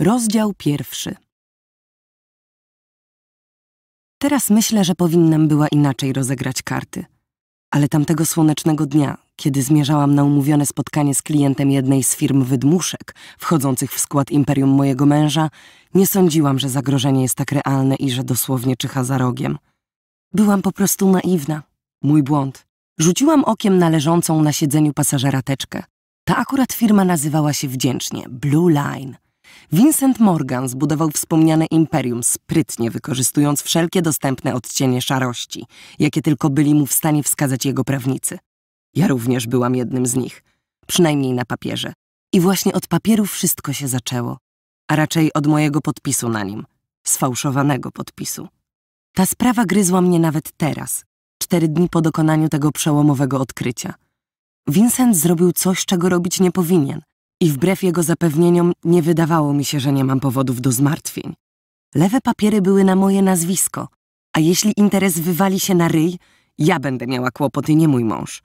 Rozdział pierwszy. Teraz myślę, że powinnam była inaczej rozegrać karty. Ale tamtego słonecznego dnia, kiedy zmierzałam na umówione spotkanie z klientem jednej z firm wydmuszek, wchodzących w skład imperium mojego męża, nie sądziłam, że zagrożenie jest tak realne i że dosłownie czyha za rogiem. Byłam po prostu naiwna. Mój błąd. Rzuciłam okiem na leżącą na siedzeniu pasażera teczkę. Ta akurat firma nazywała się wdzięcznie Blue Line – Vincent Morgan zbudował wspomniane imperium, sprytnie wykorzystując wszelkie dostępne odcienie szarości, jakie tylko byli mu w stanie wskazać jego prawnicy. Ja również byłam jednym z nich, przynajmniej na papierze. I właśnie od papieru wszystko się zaczęło, a raczej od mojego podpisu na nim, sfałszowanego podpisu. Ta sprawa gryzła mnie nawet teraz, cztery dni po dokonaniu tego przełomowego odkrycia. Vincent zrobił coś, czego robić nie powinien. I wbrew jego zapewnieniom nie wydawało mi się, że nie mam powodów do zmartwień. Lewe papiery były na moje nazwisko, a jeśli interes wywali się na ryj, ja będę miała kłopoty, nie mój mąż.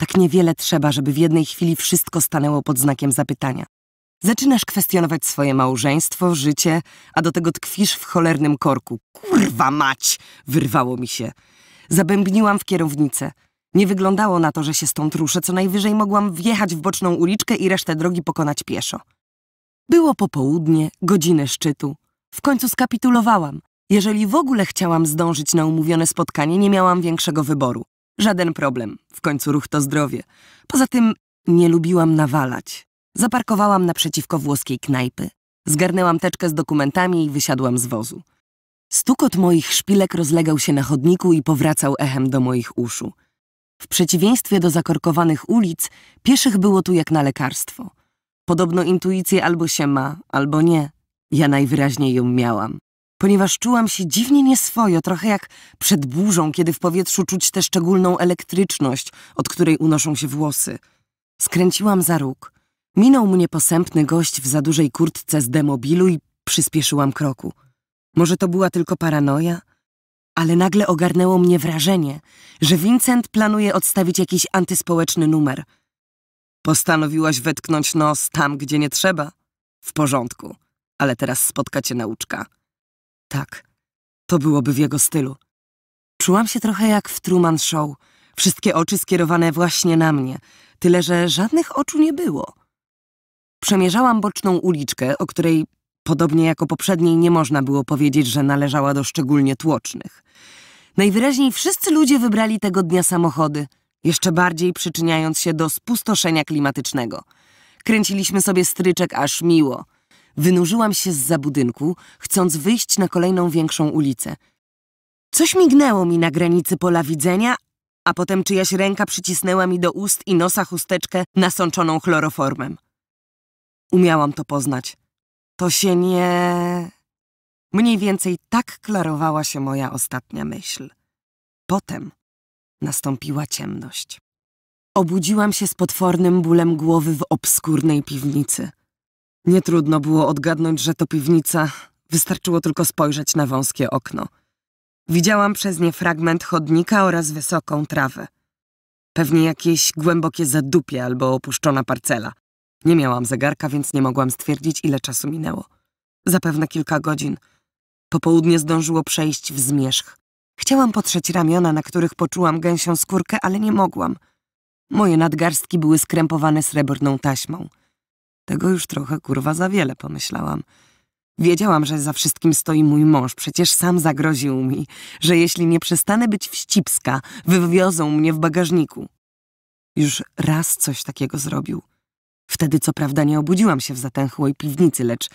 Tak niewiele trzeba, żeby w jednej chwili wszystko stanęło pod znakiem zapytania. Zaczynasz kwestionować swoje małżeństwo, życie, a do tego tkwisz w cholernym korku. Kurwa mać! Wyrwało mi się. Zabębniłam w kierownicę. Nie wyglądało na to, że się stąd ruszę, co najwyżej mogłam wjechać w boczną uliczkę i resztę drogi pokonać pieszo. Było popołudnie, godziny szczytu. W końcu skapitulowałam. Jeżeli w ogóle chciałam zdążyć na umówione spotkanie, nie miałam większego wyboru. Żaden problem. W końcu ruch to zdrowie. Poza tym nie lubiłam nawalać. Zaparkowałam naprzeciwko włoskiej knajpy. Zgarnęłam teczkę z dokumentami i wysiadłam z wozu. Stukot moich szpilek rozlegał się na chodniku i powracał echem do moich uszu. W przeciwieństwie do zakorkowanych ulic, pieszych było tu jak na lekarstwo. Podobno intuicję albo się ma, albo nie. Ja najwyraźniej ją miałam. Ponieważ czułam się dziwnie nieswojo, trochę jak przed burzą, kiedy w powietrzu czuć tę szczególną elektryczność, od której unoszą się włosy. Skręciłam za róg. Minął mnie posępny gość w za dużej kurtce z demobilu i przyspieszyłam kroku. Może to była tylko paranoja? ale nagle ogarnęło mnie wrażenie, że Vincent planuje odstawić jakiś antyspołeczny numer. Postanowiłaś wetknąć nos tam, gdzie nie trzeba? W porządku, ale teraz spotka cię nauczka. Tak, to byłoby w jego stylu. Czułam się trochę jak w Truman Show, wszystkie oczy skierowane właśnie na mnie, tyle że żadnych oczu nie było. Przemierzałam boczną uliczkę, o której Podobnie jako poprzedniej nie można było powiedzieć, że należała do szczególnie tłocznych. Najwyraźniej wszyscy ludzie wybrali tego dnia samochody, jeszcze bardziej przyczyniając się do spustoszenia klimatycznego. Kręciliśmy sobie stryczek aż miło. Wynurzyłam się z za budynku, chcąc wyjść na kolejną większą ulicę. Coś mignęło mi na granicy pola widzenia, a potem czyjaś ręka przycisnęła mi do ust i nosa chusteczkę nasączoną chloroformem. Umiałam to poznać. To się nie... Mniej więcej tak klarowała się moja ostatnia myśl. Potem nastąpiła ciemność. Obudziłam się z potwornym bólem głowy w obskurnej piwnicy. Nie trudno było odgadnąć, że to piwnica. Wystarczyło tylko spojrzeć na wąskie okno. Widziałam przez nie fragment chodnika oraz wysoką trawę. Pewnie jakieś głębokie zadupie albo opuszczona parcela. Nie miałam zegarka, więc nie mogłam stwierdzić, ile czasu minęło. Zapewne kilka godzin. Popołudnie zdążyło przejść w zmierzch. Chciałam potrzeć ramiona, na których poczułam gęsią skórkę, ale nie mogłam. Moje nadgarstki były skrępowane srebrną taśmą. Tego już trochę kurwa za wiele, pomyślałam. Wiedziałam, że za wszystkim stoi mój mąż, przecież sam zagroził mi, że jeśli nie przestanę być wścibska, wywiozą mnie w bagażniku. Już raz coś takiego zrobił – Wtedy co prawda nie obudziłam się w zatęchłej piwnicy, lecz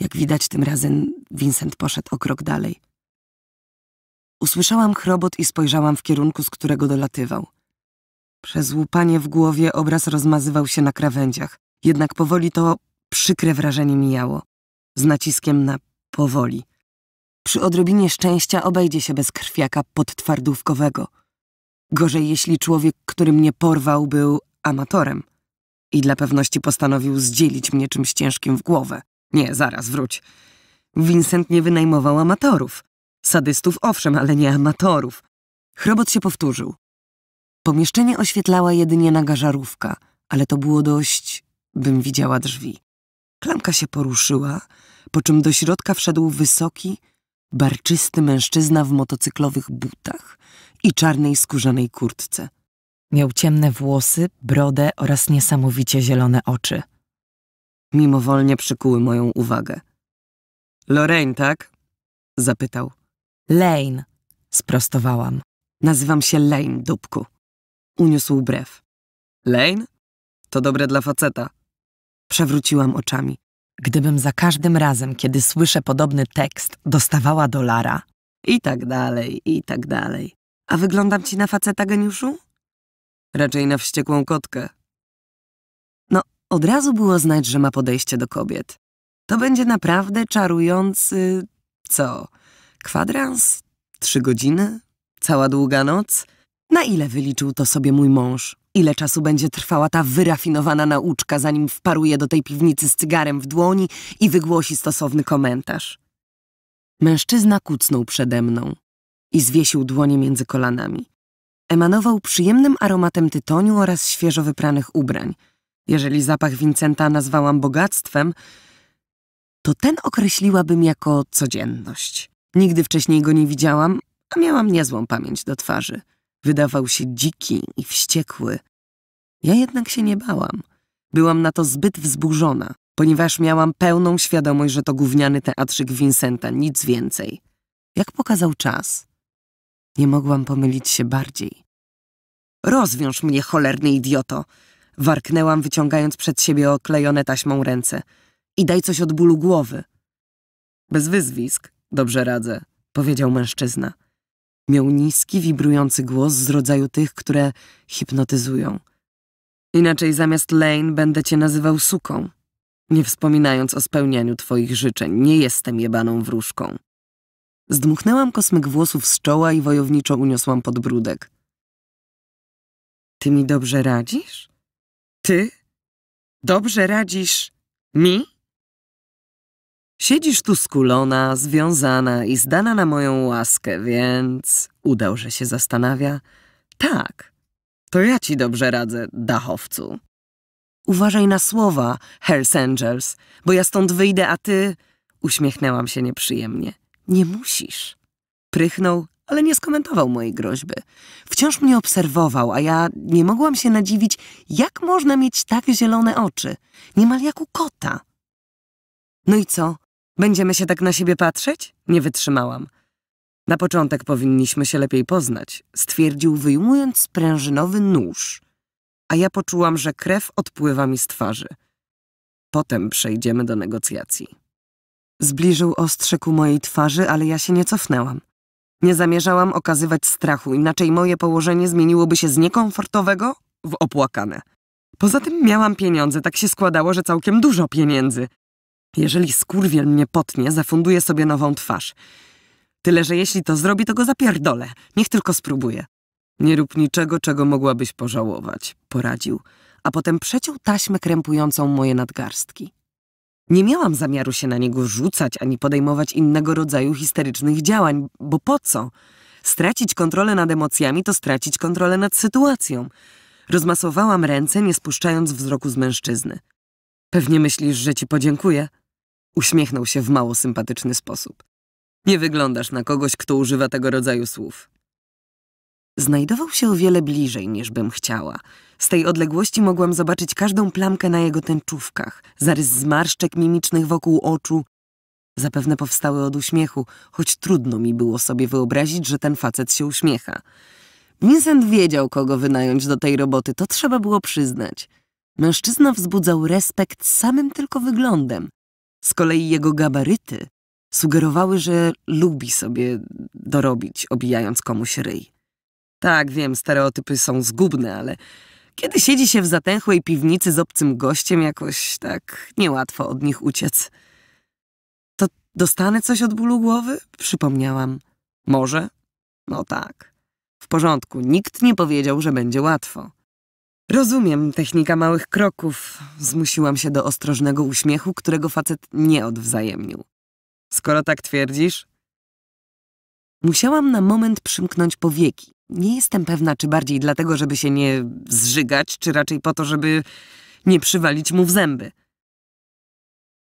jak widać tym razem Vincent poszedł o krok dalej. Usłyszałam chrobot i spojrzałam w kierunku, z którego dolatywał. Przez łupanie w głowie obraz rozmazywał się na krawędziach, jednak powoli to przykre wrażenie mijało, z naciskiem na powoli. Przy odrobinie szczęścia obejdzie się bez krwiaka podtwardówkowego. Gorzej, jeśli człowiek, który mnie porwał, był amatorem i dla pewności postanowił zdzielić mnie czymś ciężkim w głowę. Nie, zaraz, wróć. Vincent nie wynajmował amatorów. Sadystów owszem, ale nie amatorów. Chrobot się powtórzył. Pomieszczenie oświetlała jedynie naga żarówka, ale to było dość, bym widziała drzwi. Klamka się poruszyła, po czym do środka wszedł wysoki, barczysty mężczyzna w motocyklowych butach i czarnej skórzanej kurtce. Miał ciemne włosy, brodę oraz niesamowicie zielone oczy. Mimowolnie przykuły moją uwagę. Lorraine, tak? zapytał. Lane, sprostowałam. Nazywam się Lane, dupku. Uniósł brew. Lane? To dobre dla faceta. Przewróciłam oczami. Gdybym za każdym razem, kiedy słyszę podobny tekst, dostawała dolara. I tak dalej, i tak dalej. A wyglądam ci na faceta, geniuszu? raczej na wściekłą kotkę. No, od razu było znać, że ma podejście do kobiet. To będzie naprawdę czarujący... co? Kwadrans? Trzy godziny? Cała długa noc? Na ile wyliczył to sobie mój mąż? Ile czasu będzie trwała ta wyrafinowana nauczka, zanim wparuje do tej piwnicy z cygarem w dłoni i wygłosi stosowny komentarz? Mężczyzna kucnął przede mną i zwiesił dłonie między kolanami emanował przyjemnym aromatem tytoniu oraz świeżo wypranych ubrań. Jeżeli zapach Vincenta nazwałam bogactwem, to ten określiłabym jako codzienność. Nigdy wcześniej go nie widziałam, a miałam niezłą pamięć do twarzy. Wydawał się dziki i wściekły. Ja jednak się nie bałam. Byłam na to zbyt wzburzona, ponieważ miałam pełną świadomość, że to gówniany teatrzyk Vincenta, nic więcej. Jak pokazał czas, nie mogłam pomylić się bardziej. Rozwiąż mnie, cholerny idioto! Warknęłam, wyciągając przed siebie oklejone taśmą ręce. I daj coś od bólu głowy. Bez wyzwisk, dobrze radzę, powiedział mężczyzna. Miał niski, wibrujący głos z rodzaju tych, które hipnotyzują. Inaczej zamiast Lane będę cię nazywał suką. Nie wspominając o spełnianiu twoich życzeń, nie jestem jebaną wróżką. Zdmuchnęłam kosmyk włosów z czoła i wojowniczo uniosłam podbródek. Ty mi dobrze radzisz? Ty? Dobrze radzisz mi? Siedzisz tu skulona, związana i zdana na moją łaskę, więc... Udał, że się zastanawia. Tak, to ja ci dobrze radzę, dachowcu. Uważaj na słowa, Hells Angels, bo ja stąd wyjdę, a ty... Uśmiechnęłam się nieprzyjemnie. Nie musisz. Prychnął, ale nie skomentował mojej groźby. Wciąż mnie obserwował, a ja nie mogłam się nadziwić, jak można mieć tak zielone oczy, niemal jak u kota. No i co? Będziemy się tak na siebie patrzeć? Nie wytrzymałam. Na początek powinniśmy się lepiej poznać, stwierdził, wyjmując sprężynowy nóż. A ja poczułam, że krew odpływa mi z twarzy. Potem przejdziemy do negocjacji. Zbliżył ostrze ku mojej twarzy, ale ja się nie cofnęłam. Nie zamierzałam okazywać strachu, inaczej moje położenie zmieniłoby się z niekomfortowego w opłakane. Poza tym miałam pieniądze, tak się składało, że całkiem dużo pieniędzy. Jeżeli skurwiel mnie potnie, zafunduję sobie nową twarz. Tyle, że jeśli to zrobi, to go zapierdolę. Niech tylko spróbuje. Nie rób niczego, czego mogłabyś pożałować, poradził, a potem przeciął taśmę krępującą moje nadgarstki. Nie miałam zamiaru się na niego rzucać ani podejmować innego rodzaju histerycznych działań, bo po co? Stracić kontrolę nad emocjami to stracić kontrolę nad sytuacją. Rozmasowałam ręce, nie spuszczając wzroku z mężczyzny. Pewnie myślisz, że ci podziękuję? Uśmiechnął się w mało sympatyczny sposób. Nie wyglądasz na kogoś, kto używa tego rodzaju słów. Znajdował się o wiele bliżej niż bym chciała. Z tej odległości mogłam zobaczyć każdą plamkę na jego tęczówkach, zarys zmarszczek mimicznych wokół oczu. Zapewne powstały od uśmiechu, choć trudno mi było sobie wyobrazić, że ten facet się uśmiecha. Vincent wiedział, kogo wynająć do tej roboty, to trzeba było przyznać. Mężczyzna wzbudzał respekt samym tylko wyglądem. Z kolei jego gabaryty sugerowały, że lubi sobie dorobić, obijając komuś ryj. Tak, wiem, stereotypy są zgubne, ale kiedy siedzi się w zatęchłej piwnicy z obcym gościem, jakoś tak niełatwo od nich uciec. To dostanę coś od bólu głowy? Przypomniałam. Może? No tak. W porządku, nikt nie powiedział, że będzie łatwo. Rozumiem technika małych kroków. Zmusiłam się do ostrożnego uśmiechu, którego facet nie odwzajemnił. Skoro tak twierdzisz? Musiałam na moment przymknąć powieki. Nie jestem pewna, czy bardziej dlatego, żeby się nie zżygać, czy raczej po to, żeby nie przywalić mu w zęby.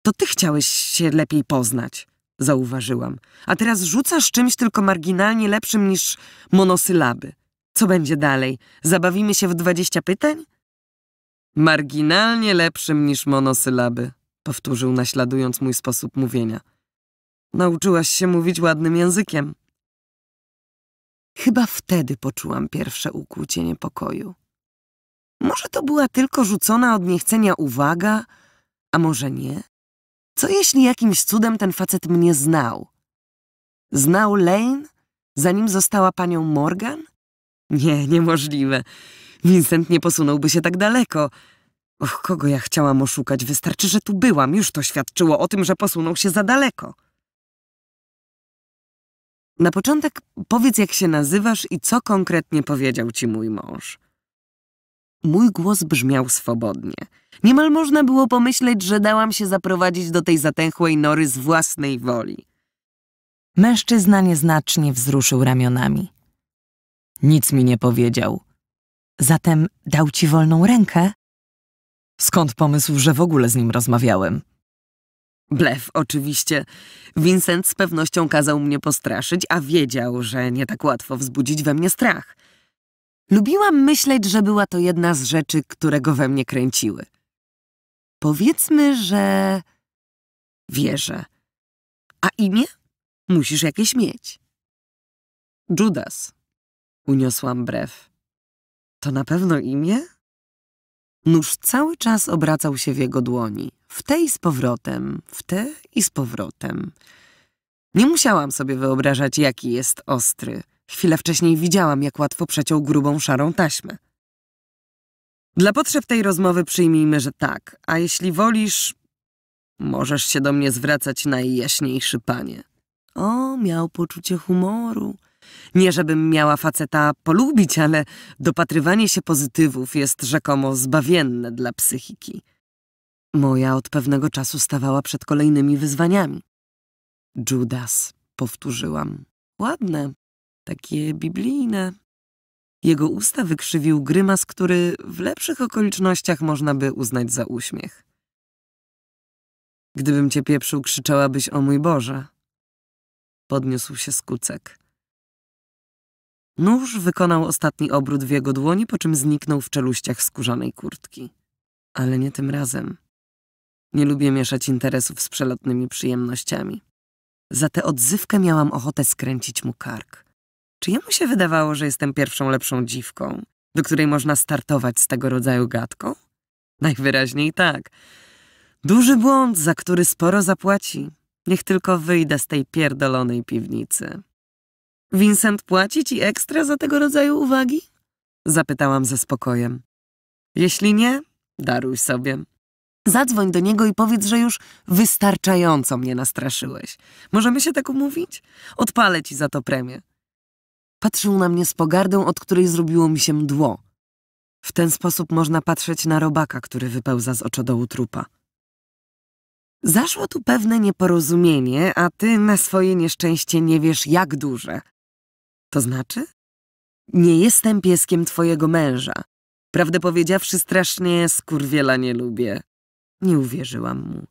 To ty chciałeś się lepiej poznać, zauważyłam. A teraz rzucasz czymś tylko marginalnie lepszym niż monosylaby. Co będzie dalej? Zabawimy się w dwadzieścia pytań? Marginalnie lepszym niż monosylaby, powtórzył naśladując mój sposób mówienia. Nauczyłaś się mówić ładnym językiem. Chyba wtedy poczułam pierwsze ukłucie niepokoju. Może to była tylko rzucona od niechcenia uwaga, a może nie? Co jeśli jakimś cudem ten facet mnie znał? Znał Lane, zanim została panią Morgan? Nie, niemożliwe. Vincent nie posunąłby się tak daleko. Och, kogo ja chciałam oszukać? Wystarczy, że tu byłam. Już to świadczyło o tym, że posunął się za daleko. Na początek powiedz, jak się nazywasz i co konkretnie powiedział ci mój mąż. Mój głos brzmiał swobodnie. Niemal można było pomyśleć, że dałam się zaprowadzić do tej zatęchłej nory z własnej woli. Mężczyzna nieznacznie wzruszył ramionami. Nic mi nie powiedział. Zatem dał ci wolną rękę? Skąd pomysł, że w ogóle z nim rozmawiałem? Blef, oczywiście. Vincent z pewnością kazał mnie postraszyć, a wiedział, że nie tak łatwo wzbudzić we mnie strach. Lubiłam myśleć, że była to jedna z rzeczy, które go we mnie kręciły. Powiedzmy, że... Wierzę. A imię? Musisz jakieś mieć. Judas. Uniosłam brew. To na pewno imię? Nóż cały czas obracał się w jego dłoni w te i z powrotem, w te i z powrotem. Nie musiałam sobie wyobrażać, jaki jest ostry. Chwilę wcześniej widziałam, jak łatwo przeciął grubą, szarą taśmę. Dla potrzeb tej rozmowy przyjmijmy, że tak, a jeśli wolisz, możesz się do mnie zwracać najjaśniejszy panie. O, miał poczucie humoru. Nie żebym miała faceta polubić, ale dopatrywanie się pozytywów jest rzekomo zbawienne dla psychiki. Moja od pewnego czasu stawała przed kolejnymi wyzwaniami. Judas, powtórzyłam. Ładne, takie biblijne. Jego usta wykrzywił grymas, który w lepszych okolicznościach można by uznać za uśmiech. Gdybym cię pieprzył, krzyczałabyś o mój Boże. Podniósł się z Nóż wykonał ostatni obrót w jego dłoni, po czym zniknął w czeluściach skórzanej kurtki. Ale nie tym razem. Nie lubię mieszać interesów z przelotnymi przyjemnościami. Za tę odzywkę miałam ochotę skręcić mu kark. Czy jemu się wydawało, że jestem pierwszą lepszą dziwką, do której można startować z tego rodzaju gadką? Najwyraźniej tak. Duży błąd, za który sporo zapłaci. Niech tylko wyjdę z tej pierdolonej piwnicy. Vincent płaci ci ekstra za tego rodzaju uwagi? Zapytałam ze spokojem. Jeśli nie, daruj sobie. Zadzwoń do niego i powiedz, że już wystarczająco mnie nastraszyłeś. Możemy się tak umówić? Odpalę ci za to premię. Patrzył na mnie z pogardą, od której zrobiło mi się mdło. W ten sposób można patrzeć na robaka, który wypełza z oczodołu trupa. Zaszło tu pewne nieporozumienie, a ty na swoje nieszczęście nie wiesz, jak duże. To znaczy? Nie jestem pieskiem twojego męża. Prawdę powiedziawszy, strasznie skurwiela nie lubię. Nie uwierzyłam mu.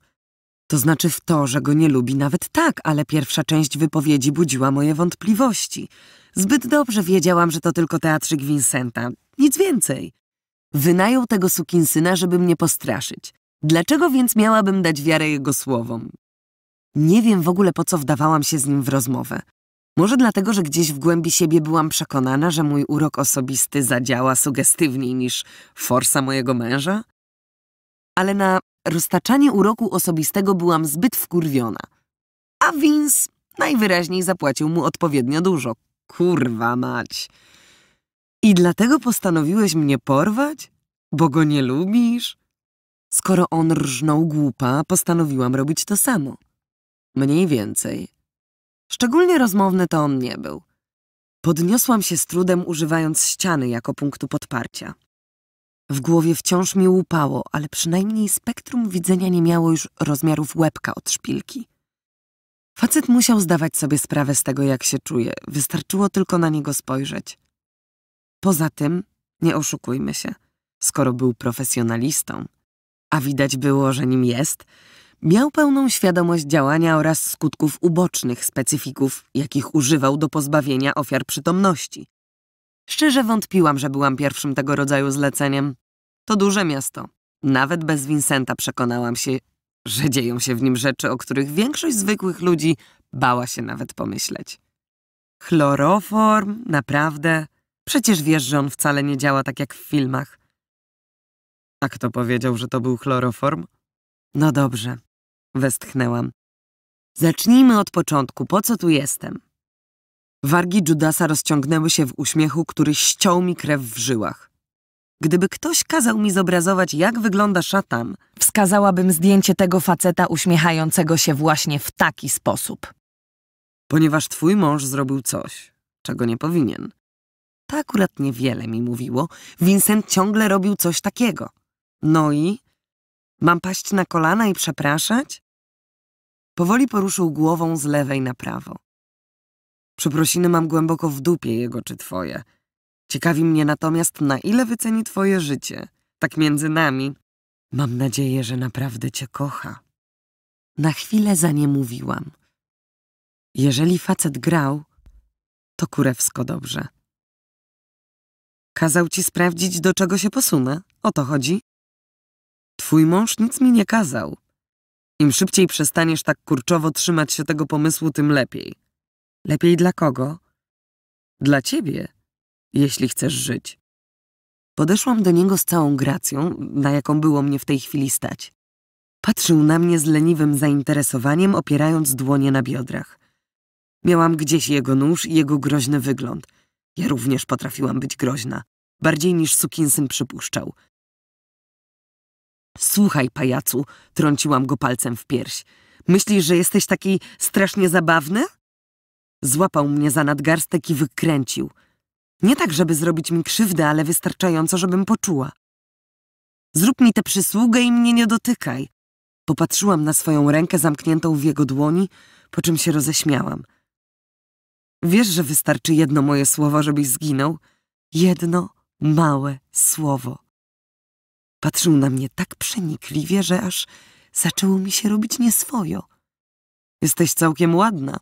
To znaczy w to, że go nie lubi nawet tak, ale pierwsza część wypowiedzi budziła moje wątpliwości. Zbyt dobrze wiedziałam, że to tylko teatrzyk Vincenta. Nic więcej. Wynajął tego sukinsyna, żeby mnie postraszyć. Dlaczego więc miałabym dać wiarę jego słowom? Nie wiem w ogóle, po co wdawałam się z nim w rozmowę. Może dlatego, że gdzieś w głębi siebie byłam przekonana, że mój urok osobisty zadziała sugestywniej niż forsa mojego męża? Ale na roztaczanie uroku osobistego byłam zbyt wkurwiona. A Vince najwyraźniej zapłacił mu odpowiednio dużo. Kurwa mać. I dlatego postanowiłeś mnie porwać? Bo go nie lubisz? Skoro on rżnął głupa, postanowiłam robić to samo. Mniej więcej. Szczególnie rozmowny to on nie był. Podniosłam się z trudem, używając ściany jako punktu podparcia. W głowie wciąż mi łupało, ale przynajmniej spektrum widzenia nie miało już rozmiarów łebka od szpilki. Facet musiał zdawać sobie sprawę z tego, jak się czuje. Wystarczyło tylko na niego spojrzeć. Poza tym, nie oszukujmy się, skoro był profesjonalistą, a widać było, że nim jest, miał pełną świadomość działania oraz skutków ubocznych specyfików, jakich używał do pozbawienia ofiar przytomności. Szczerze wątpiłam, że byłam pierwszym tego rodzaju zleceniem. To duże miasto. Nawet bez Vincenta przekonałam się, że dzieją się w nim rzeczy, o których większość zwykłych ludzi bała się nawet pomyśleć. Chloroform? Naprawdę? Przecież wiesz, że on wcale nie działa tak jak w filmach. A kto powiedział, że to był chloroform? No dobrze, westchnęłam. Zacznijmy od początku, po co tu jestem? Wargi Judasa rozciągnęły się w uśmiechu, który ściął mi krew w żyłach. Gdyby ktoś kazał mi zobrazować, jak wygląda szatan, wskazałabym zdjęcie tego faceta uśmiechającego się właśnie w taki sposób. Ponieważ twój mąż zrobił coś, czego nie powinien. To akurat niewiele mi mówiło. Vincent ciągle robił coś takiego. No i? Mam paść na kolana i przepraszać? Powoli poruszył głową z lewej na prawo. Przeprosiny mam głęboko w dupie jego czy twoje. Ciekawi mnie natomiast, na ile wyceni twoje życie. Tak między nami. Mam nadzieję, że naprawdę cię kocha. Na chwilę za nie mówiłam. Jeżeli facet grał, to kurewsko dobrze. Kazał ci sprawdzić, do czego się posunę. O to chodzi. Twój mąż nic mi nie kazał. Im szybciej przestaniesz tak kurczowo trzymać się tego pomysłu, tym lepiej. Lepiej dla kogo? Dla ciebie, jeśli chcesz żyć. Podeszłam do niego z całą gracją, na jaką było mnie w tej chwili stać. Patrzył na mnie z leniwym zainteresowaniem, opierając dłonie na biodrach. Miałam gdzieś jego nóż i jego groźny wygląd. Ja również potrafiłam być groźna, bardziej niż sukinsyn przypuszczał. Słuchaj, pajacu, trąciłam go palcem w pierś. Myślisz, że jesteś taki strasznie zabawny? Złapał mnie za nadgarstek i wykręcił. Nie tak, żeby zrobić mi krzywdę, ale wystarczająco, żebym poczuła. Zrób mi tę przysługę i mnie nie dotykaj. Popatrzyłam na swoją rękę zamkniętą w jego dłoni, po czym się roześmiałam. Wiesz, że wystarczy jedno moje słowo, żebyś zginął? Jedno małe słowo. Patrzył na mnie tak przenikliwie, że aż zaczęło mi się robić nieswojo. Jesteś całkiem ładna,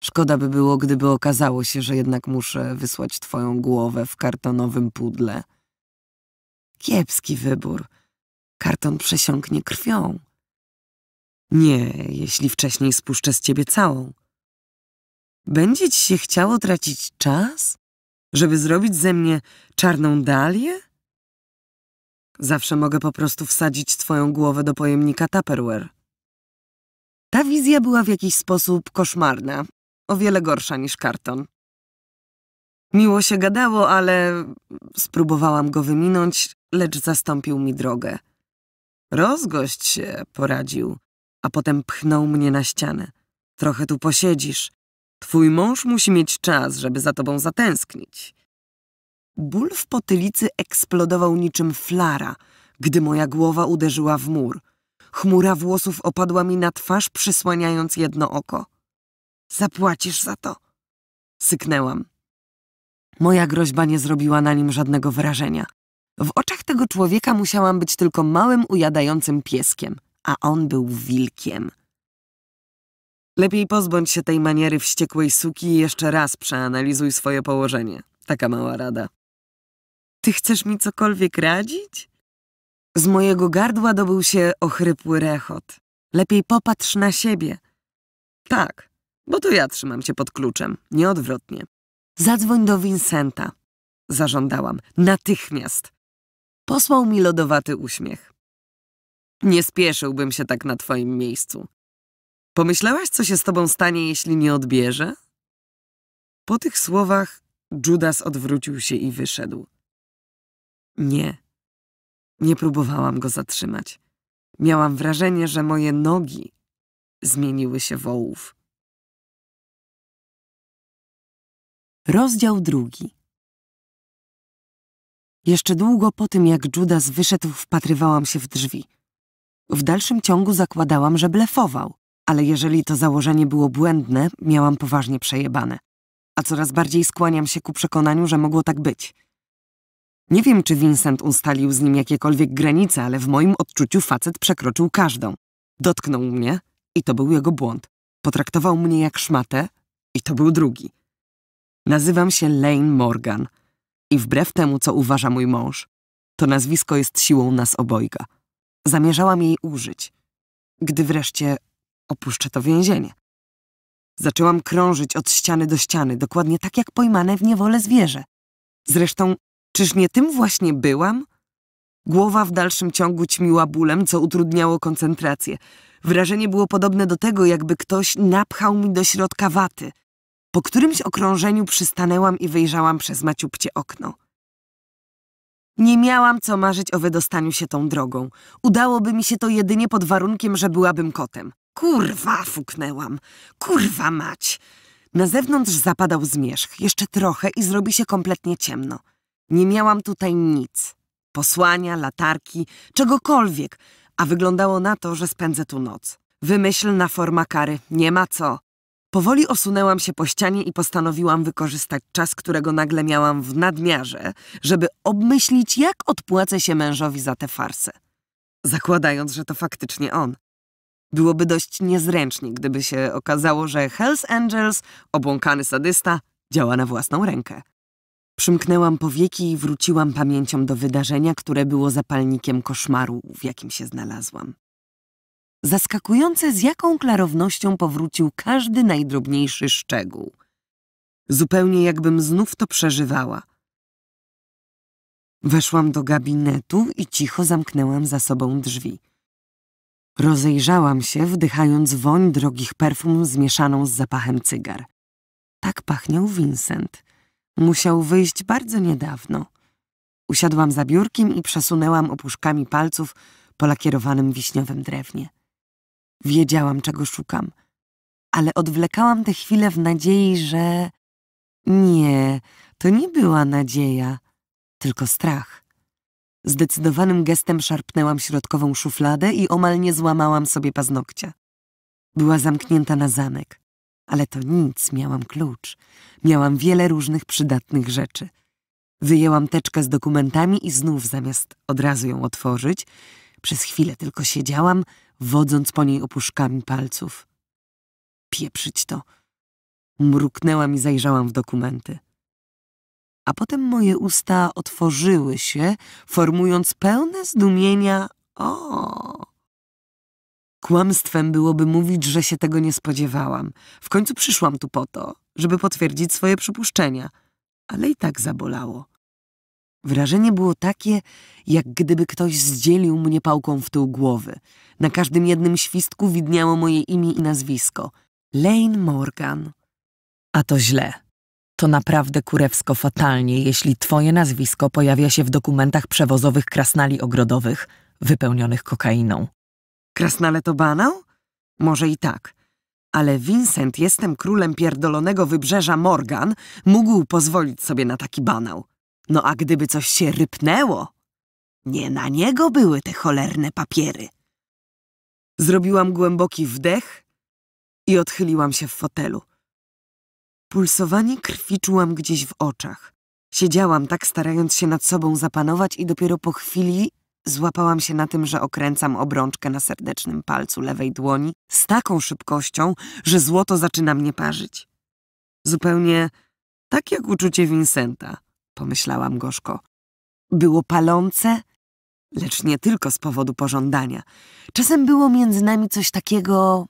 Szkoda by było, gdyby okazało się, że jednak muszę wysłać twoją głowę w kartonowym pudle. Kiepski wybór. Karton przesiąknie krwią. Nie, jeśli wcześniej spuszczę z ciebie całą. Będzie ci się chciało tracić czas, żeby zrobić ze mnie czarną dalię? Zawsze mogę po prostu wsadzić twoją głowę do pojemnika Tupperware. Ta wizja była w jakiś sposób koszmarna, o wiele gorsza niż karton. Miło się gadało, ale spróbowałam go wyminąć, lecz zastąpił mi drogę. Rozgość się, poradził, a potem pchnął mnie na ścianę. Trochę tu posiedzisz. Twój mąż musi mieć czas, żeby za tobą zatęsknić. Ból w potylicy eksplodował niczym flara, gdy moja głowa uderzyła w mur. Chmura włosów opadła mi na twarz, przysłaniając jedno oko. Zapłacisz za to? Syknęłam. Moja groźba nie zrobiła na nim żadnego wrażenia. W oczach tego człowieka musiałam być tylko małym, ujadającym pieskiem, a on był wilkiem. Lepiej pozbądź się tej maniery wściekłej suki i jeszcze raz przeanalizuj swoje położenie. Taka mała rada. Ty chcesz mi cokolwiek radzić? Z mojego gardła dobył się ochrypły rechot. Lepiej popatrz na siebie. Tak, bo to ja trzymam cię pod kluczem, nieodwrotnie. Zadzwoń do Vincenta. Zażądałam. Natychmiast. Posłał mi lodowaty uśmiech. Nie spieszyłbym się tak na twoim miejscu. Pomyślałaś, co się z tobą stanie, jeśli nie odbierze? Po tych słowach Judas odwrócił się i wyszedł. Nie. Nie próbowałam go zatrzymać. Miałam wrażenie, że moje nogi zmieniły się wołów. Rozdział drugi. Jeszcze długo po tym, jak Judas wyszedł, wpatrywałam się w drzwi. W dalszym ciągu zakładałam, że blefował, ale jeżeli to założenie było błędne, miałam poważnie przejebane. A coraz bardziej skłaniam się ku przekonaniu, że mogło tak być. Nie wiem, czy Vincent ustalił z nim jakiekolwiek granice, ale w moim odczuciu facet przekroczył każdą. Dotknął mnie i to był jego błąd. Potraktował mnie jak szmatę i to był drugi. Nazywam się Lane Morgan i wbrew temu, co uważa mój mąż, to nazwisko jest siłą nas obojga. Zamierzałam jej użyć, gdy wreszcie opuszczę to więzienie. Zaczęłam krążyć od ściany do ściany, dokładnie tak jak pojmane w niewolę zwierzę. Zresztą, czyż nie tym właśnie byłam? Głowa w dalszym ciągu ćmiła bólem, co utrudniało koncentrację. Wrażenie było podobne do tego, jakby ktoś napchał mi do środka waty – po którymś okrążeniu przystanęłam i wyjrzałam przez maciupcie okno. Nie miałam co marzyć o wydostaniu się tą drogą. Udałoby mi się to jedynie pod warunkiem, że byłabym kotem. Kurwa, fuknęłam. Kurwa mać. Na zewnątrz zapadał zmierzch. Jeszcze trochę i zrobi się kompletnie ciemno. Nie miałam tutaj nic. Posłania, latarki, czegokolwiek. A wyglądało na to, że spędzę tu noc. Wymyślna forma kary. Nie ma co. Powoli osunęłam się po ścianie i postanowiłam wykorzystać czas, którego nagle miałam w nadmiarze, żeby obmyślić, jak odpłacę się mężowi za tę farsę. Zakładając, że to faktycznie on. Byłoby dość niezręcznie, gdyby się okazało, że Hells Angels, obłąkany sadysta, działa na własną rękę. Przymknęłam powieki i wróciłam pamięcią do wydarzenia, które było zapalnikiem koszmaru, w jakim się znalazłam zaskakujące z jaką klarownością powrócił każdy najdrobniejszy szczegół. Zupełnie jakbym znów to przeżywała. Weszłam do gabinetu i cicho zamknęłam za sobą drzwi. Rozejrzałam się, wdychając woń drogich perfum zmieszaną z zapachem cygar. Tak pachniał Vincent. Musiał wyjść bardzo niedawno. Usiadłam za biurkiem i przesunęłam opuszkami palców po lakierowanym wiśniowym drewnie. Wiedziałam, czego szukam, ale odwlekałam tę chwilę w nadziei, że... Nie, to nie była nadzieja, tylko strach. Zdecydowanym gestem szarpnęłam środkową szufladę i omal nie złamałam sobie paznokcia. Była zamknięta na zamek, ale to nic, miałam klucz. Miałam wiele różnych przydatnych rzeczy. Wyjęłam teczkę z dokumentami i znów zamiast od razu ją otworzyć, przez chwilę tylko siedziałam, wodząc po niej opuszkami palców. Pieprzyć to. Mruknęłam i zajrzałam w dokumenty. A potem moje usta otworzyły się, formując pełne zdumienia o. Kłamstwem byłoby mówić, że się tego nie spodziewałam. W końcu przyszłam tu po to, żeby potwierdzić swoje przypuszczenia, ale i tak zabolało. Wrażenie było takie, jak gdyby ktoś zdzielił mnie pałką w tył głowy. Na każdym jednym świstku widniało moje imię i nazwisko. Lane Morgan. A to źle. To naprawdę kurewsko fatalnie, jeśli twoje nazwisko pojawia się w dokumentach przewozowych krasnali ogrodowych wypełnionych kokainą. Krasnale to banał? Może i tak. Ale Vincent, jestem królem pierdolonego wybrzeża Morgan, mógł pozwolić sobie na taki banał. No a gdyby coś się rypnęło, nie na niego były te cholerne papiery. Zrobiłam głęboki wdech i odchyliłam się w fotelu. Pulsowanie krwi czułam gdzieś w oczach. Siedziałam tak, starając się nad sobą zapanować i dopiero po chwili złapałam się na tym, że okręcam obrączkę na serdecznym palcu lewej dłoni z taką szybkością, że złoto zaczyna mnie parzyć. Zupełnie tak jak uczucie Vincenta pomyślałam gorzko. Było palące, lecz nie tylko z powodu pożądania. Czasem było między nami coś takiego...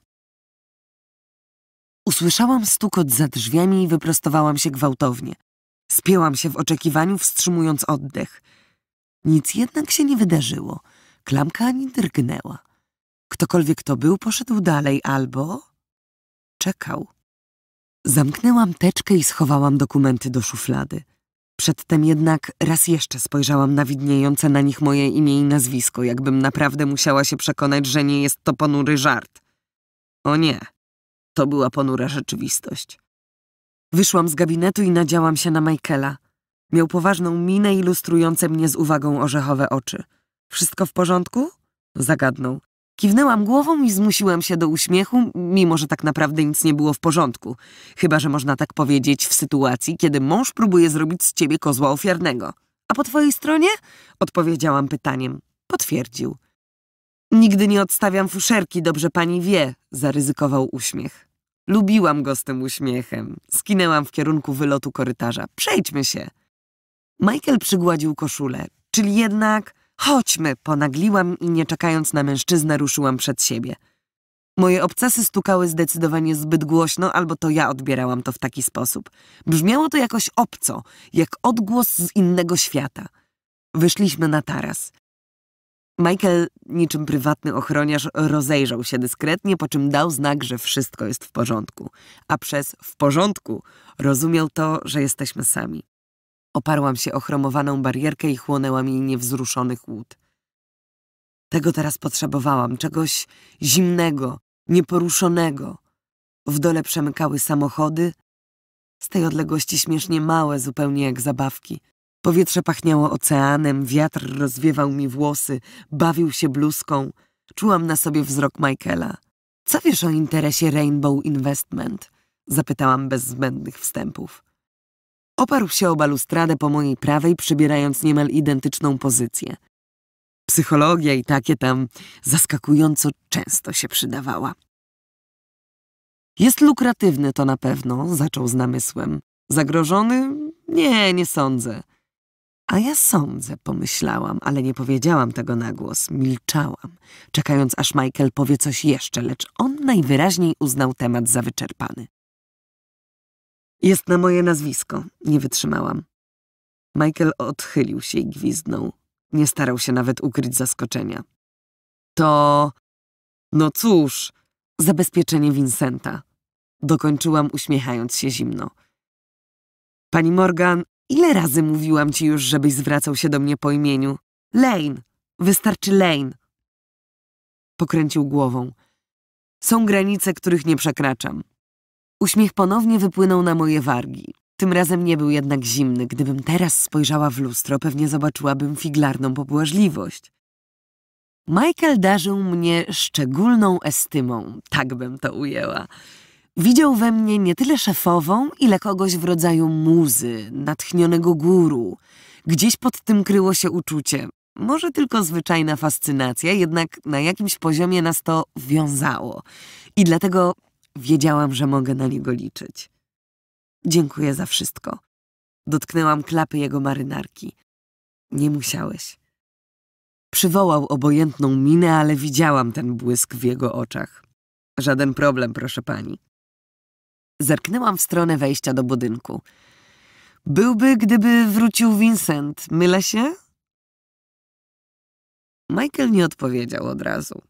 Usłyszałam stukot za drzwiami i wyprostowałam się gwałtownie. Spięłam się w oczekiwaniu, wstrzymując oddech. Nic jednak się nie wydarzyło. Klamka ani drgnęła. Ktokolwiek to był, poszedł dalej albo... czekał. Zamknęłam teczkę i schowałam dokumenty do szuflady. Przedtem jednak raz jeszcze spojrzałam na widniejące na nich moje imię i nazwisko, jakbym naprawdę musiała się przekonać, że nie jest to ponury żart. O nie, to była ponura rzeczywistość. Wyszłam z gabinetu i nadziałam się na Michaela. Miał poważną minę ilustrujące mnie z uwagą orzechowe oczy. Wszystko w porządku? Zagadnął. Kiwnęłam głową i zmusiłam się do uśmiechu, mimo że tak naprawdę nic nie było w porządku. Chyba, że można tak powiedzieć w sytuacji, kiedy mąż próbuje zrobić z ciebie kozła ofiarnego. A po twojej stronie? Odpowiedziałam pytaniem. Potwierdził. Nigdy nie odstawiam fuszerki, dobrze pani wie, zaryzykował uśmiech. Lubiłam go z tym uśmiechem. Skinęłam w kierunku wylotu korytarza. Przejdźmy się. Michael przygładził koszulę, czyli jednak... Chodźmy, ponagliłam i nie czekając na mężczyznę ruszyłam przed siebie. Moje obcasy stukały zdecydowanie zbyt głośno, albo to ja odbierałam to w taki sposób. Brzmiało to jakoś obco, jak odgłos z innego świata. Wyszliśmy na taras. Michael, niczym prywatny ochroniarz, rozejrzał się dyskretnie, po czym dał znak, że wszystko jest w porządku. A przez w porządku rozumiał to, że jesteśmy sami. Oparłam się o chromowaną barierkę i chłonęłam jej niewzruszony chłód. Tego teraz potrzebowałam, czegoś zimnego, nieporuszonego. W dole przemykały samochody, z tej odległości śmiesznie małe, zupełnie jak zabawki. Powietrze pachniało oceanem, wiatr rozwiewał mi włosy, bawił się bluzką. Czułam na sobie wzrok Michaela. Co wiesz o interesie Rainbow Investment? Zapytałam bez zbędnych wstępów. Oparł się o balustradę po mojej prawej, przybierając niemal identyczną pozycję. Psychologia i takie tam zaskakująco często się przydawała. Jest lukratywny to na pewno, zaczął z namysłem. Zagrożony? Nie, nie sądzę. A ja sądzę, pomyślałam, ale nie powiedziałam tego na głos. Milczałam, czekając aż Michael powie coś jeszcze, lecz on najwyraźniej uznał temat za wyczerpany. Jest na moje nazwisko. Nie wytrzymałam. Michael odchylił się i gwizdnął. Nie starał się nawet ukryć zaskoczenia. To... No cóż, zabezpieczenie Vincenta. Dokończyłam uśmiechając się zimno. Pani Morgan, ile razy mówiłam ci już, żebyś zwracał się do mnie po imieniu? Lane! Wystarczy Lane! Pokręcił głową. Są granice, których nie przekraczam. Uśmiech ponownie wypłynął na moje wargi. Tym razem nie był jednak zimny. Gdybym teraz spojrzała w lustro, pewnie zobaczyłabym figlarną pobłażliwość. Michael darzył mnie szczególną estymą, tak bym to ujęła. Widział we mnie nie tyle szefową, ile kogoś w rodzaju muzy, natchnionego guru. Gdzieś pod tym kryło się uczucie. Może tylko zwyczajna fascynacja, jednak na jakimś poziomie nas to wiązało. I dlatego Wiedziałam, że mogę na niego liczyć. Dziękuję za wszystko. Dotknęłam klapy jego marynarki. Nie musiałeś. Przywołał obojętną minę, ale widziałam ten błysk w jego oczach. Żaden problem, proszę pani. Zerknęłam w stronę wejścia do budynku. Byłby, gdyby wrócił Vincent. Mylę się? Michael nie odpowiedział od razu.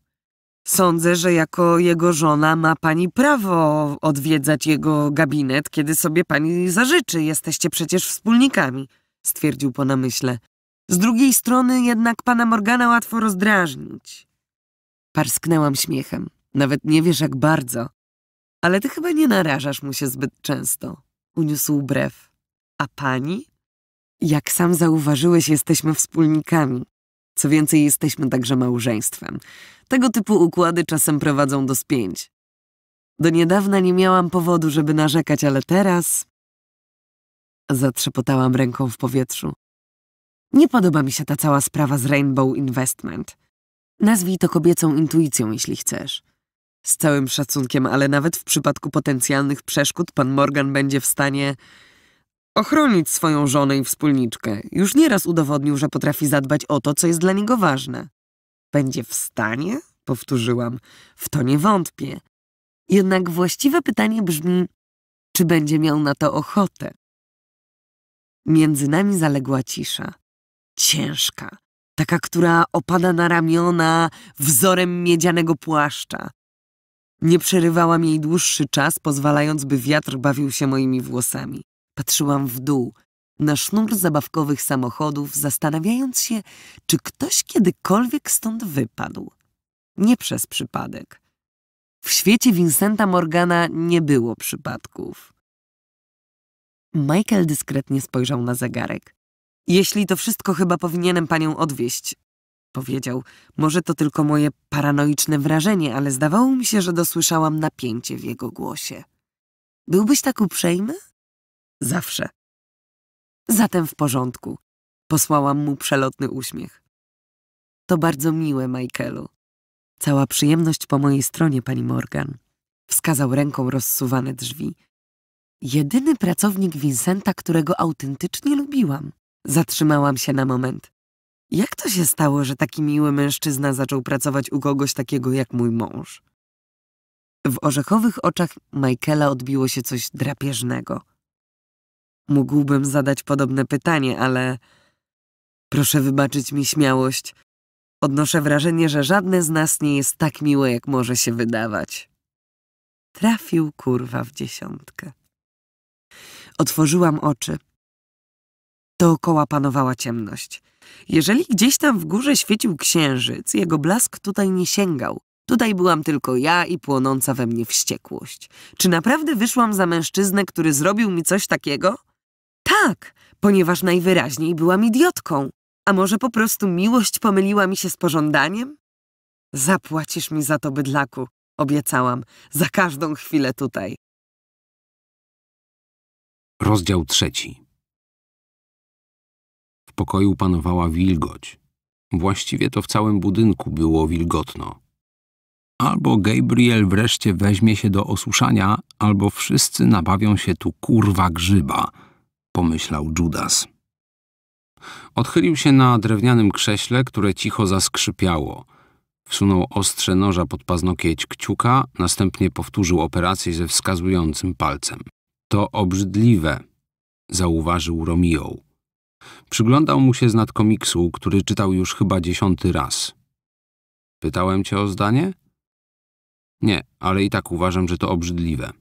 Sądzę, że jako jego żona ma pani prawo odwiedzać jego gabinet, kiedy sobie pani zażyczy. Jesteście przecież wspólnikami, stwierdził po namyśle. Z drugiej strony jednak pana Morgana łatwo rozdrażnić. Parsknęłam śmiechem. Nawet nie wiesz jak bardzo. Ale ty chyba nie narażasz mu się zbyt często. Uniósł brew. A pani? Jak sam zauważyłeś, jesteśmy wspólnikami. Co więcej, jesteśmy także małżeństwem. Tego typu układy czasem prowadzą do spięć. Do niedawna nie miałam powodu, żeby narzekać, ale teraz... Zatrzepotałam ręką w powietrzu. Nie podoba mi się ta cała sprawa z Rainbow Investment. Nazwij to kobiecą intuicją, jeśli chcesz. Z całym szacunkiem, ale nawet w przypadku potencjalnych przeszkód pan Morgan będzie w stanie ochronić swoją żonę i wspólniczkę. Już nieraz udowodnił, że potrafi zadbać o to, co jest dla niego ważne. Będzie w stanie? Powtórzyłam. W to nie wątpię. Jednak właściwe pytanie brzmi, czy będzie miał na to ochotę? Między nami zaległa cisza. Ciężka. Taka, która opada na ramiona wzorem miedzianego płaszcza. Nie przerywałam jej dłuższy czas, pozwalając, by wiatr bawił się moimi włosami. Patrzyłam w dół, na sznur zabawkowych samochodów, zastanawiając się, czy ktoś kiedykolwiek stąd wypadł. Nie przez przypadek. W świecie Vincenta Morgana nie było przypadków. Michael dyskretnie spojrzał na zegarek. Jeśli to wszystko, chyba powinienem panią odwieźć, powiedział. Może to tylko moje paranoiczne wrażenie, ale zdawało mi się, że dosłyszałam napięcie w jego głosie. Byłbyś tak uprzejmy? Zawsze. Zatem w porządku. Posłałam mu przelotny uśmiech. To bardzo miłe, Michaelu. Cała przyjemność po mojej stronie, pani Morgan. Wskazał ręką rozsuwane drzwi. Jedyny pracownik Vincenta, którego autentycznie lubiłam. Zatrzymałam się na moment. Jak to się stało, że taki miły mężczyzna zaczął pracować u kogoś takiego jak mój mąż? W orzechowych oczach Michaela odbiło się coś drapieżnego. Mógłbym zadać podobne pytanie, ale proszę wybaczyć mi śmiałość. Odnoszę wrażenie, że żadne z nas nie jest tak miłe, jak może się wydawać. Trafił kurwa w dziesiątkę. Otworzyłam oczy. Dookoła panowała ciemność. Jeżeli gdzieś tam w górze świecił księżyc, jego blask tutaj nie sięgał. Tutaj byłam tylko ja i płonąca we mnie wściekłość. Czy naprawdę wyszłam za mężczyznę, który zrobił mi coś takiego? Tak, ponieważ najwyraźniej byłam idiotką. A może po prostu miłość pomyliła mi się z pożądaniem? Zapłacisz mi za to, bydlaku, obiecałam, za każdą chwilę tutaj. Rozdział trzeci W pokoju panowała wilgoć. Właściwie to w całym budynku było wilgotno. Albo Gabriel wreszcie weźmie się do osuszania, albo wszyscy nabawią się tu kurwa grzyba – pomyślał Judas. Odchylił się na drewnianym krześle, które cicho zaskrzypiało. Wsunął ostrze noża pod paznokieć kciuka, następnie powtórzył operację ze wskazującym palcem. To obrzydliwe, zauważył Romeo. Przyglądał mu się z nadkomiksu, komiksu, który czytał już chyba dziesiąty raz. Pytałem cię o zdanie? Nie, ale i tak uważam, że to obrzydliwe.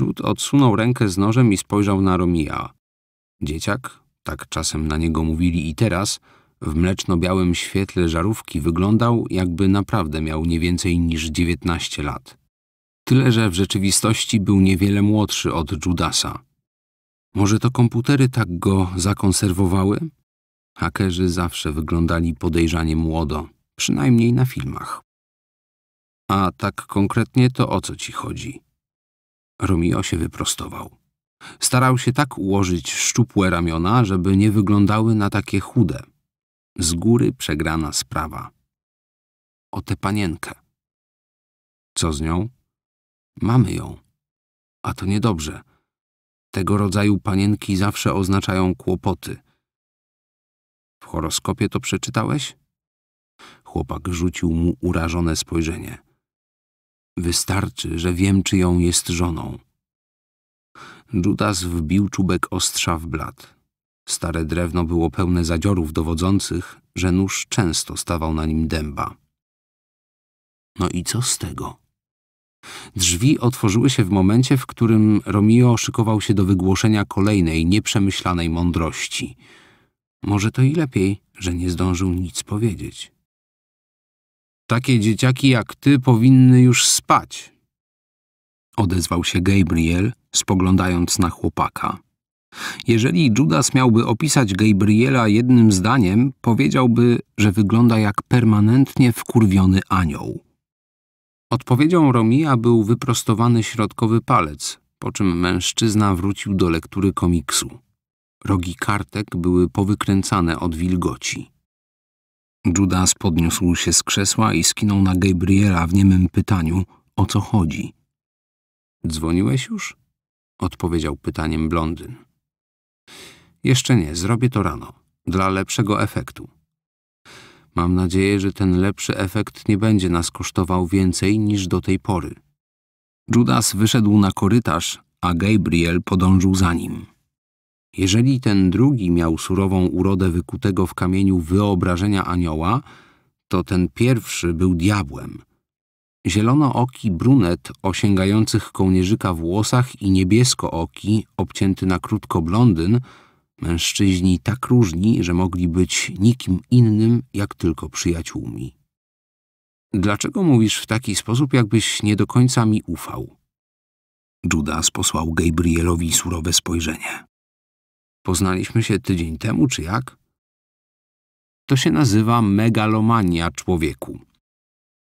Jude odsunął rękę z nożem i spojrzał na Romia. Dzieciak, tak czasem na niego mówili i teraz, w mleczno-białym świetle żarówki wyglądał, jakby naprawdę miał nie więcej niż dziewiętnaście lat. Tyle, że w rzeczywistości był niewiele młodszy od Judasa. Może to komputery tak go zakonserwowały? Hakerzy zawsze wyglądali podejrzanie młodo, przynajmniej na filmach. A tak konkretnie to o co ci chodzi? Romeo się wyprostował. Starał się tak ułożyć szczupłe ramiona, żeby nie wyglądały na takie chude. Z góry przegrana sprawa. O tę panienkę. Co z nią? Mamy ją. A to niedobrze. Tego rodzaju panienki zawsze oznaczają kłopoty. W horoskopie to przeczytałeś? Chłopak rzucił mu urażone spojrzenie. Wystarczy, że wiem, czy ją jest żoną. Judas wbił czubek ostrza w blat. Stare drewno było pełne zadziorów dowodzących, że nóż często stawał na nim dęba. No i co z tego? Drzwi otworzyły się w momencie, w którym Romeo szykował się do wygłoszenia kolejnej, nieprzemyślanej mądrości. Może to i lepiej, że nie zdążył nic powiedzieć. Takie dzieciaki jak ty powinny już spać. Odezwał się Gabriel, spoglądając na chłopaka. Jeżeli Judas miałby opisać Gabriela jednym zdaniem, powiedziałby, że wygląda jak permanentnie wkurwiony anioł. Odpowiedzią Romia był wyprostowany środkowy palec, po czym mężczyzna wrócił do lektury komiksu. Rogi kartek były powykręcane od wilgoci. Judas podniósł się z krzesła i skinął na Gabriela w niemym pytaniu, o co chodzi. Dzwoniłeś już? Odpowiedział pytaniem blondyn. Jeszcze nie, zrobię to rano, dla lepszego efektu. Mam nadzieję, że ten lepszy efekt nie będzie nas kosztował więcej niż do tej pory. Judas wyszedł na korytarz, a Gabriel podążył za nim. Jeżeli ten drugi miał surową urodę wykutego w kamieniu wyobrażenia anioła, to ten pierwszy był diabłem. Zielonooki brunet o sięgających kołnierzyka włosach i niebieskooki obcięty na krótko blondyn, mężczyźni tak różni, że mogli być nikim innym jak tylko przyjaciółmi. Dlaczego mówisz w taki sposób, jakbyś nie do końca mi ufał? Judas posłał Gabrielowi surowe spojrzenie. Poznaliśmy się tydzień temu, czy jak? To się nazywa megalomania człowieku.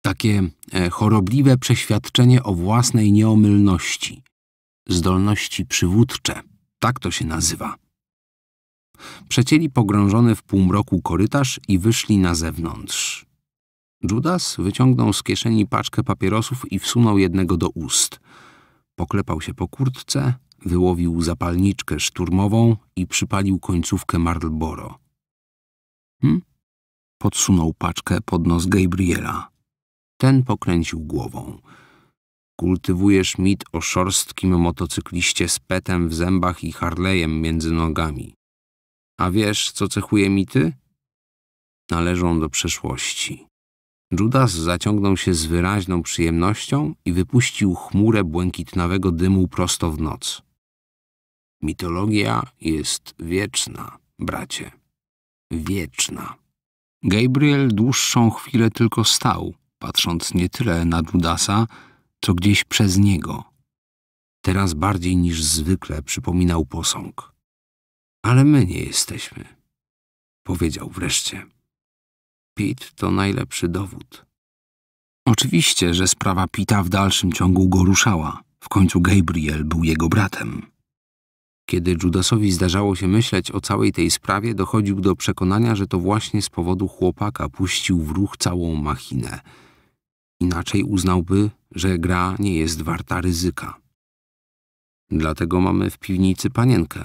Takie e, chorobliwe przeświadczenie o własnej nieomylności. Zdolności przywódcze. Tak to się nazywa. Przecięli pogrążony w półmroku korytarz i wyszli na zewnątrz. Judas wyciągnął z kieszeni paczkę papierosów i wsunął jednego do ust – Poklepał się po kurtce, wyłowił zapalniczkę szturmową i przypalił końcówkę Marlboro. Hm? Podsunął paczkę pod nos Gabriela. Ten pokręcił głową. Kultywujesz mit o szorstkim motocykliście z petem w zębach i Harleyem między nogami. A wiesz, co cechuje mity? Należą do przeszłości. Judas zaciągnął się z wyraźną przyjemnością i wypuścił chmurę błękitnawego dymu prosto w noc. Mitologia jest wieczna, bracie. Wieczna. Gabriel dłuższą chwilę tylko stał, patrząc nie tyle na Judasa, co gdzieś przez niego. Teraz bardziej niż zwykle przypominał posąg. Ale my nie jesteśmy, powiedział wreszcie. Pit to najlepszy dowód. Oczywiście, że sprawa Pita w dalszym ciągu go ruszała. W końcu Gabriel był jego bratem. Kiedy Judasowi zdarzało się myśleć o całej tej sprawie, dochodził do przekonania, że to właśnie z powodu chłopaka puścił w ruch całą machinę. Inaczej uznałby, że gra nie jest warta ryzyka. Dlatego mamy w piwnicy panienkę.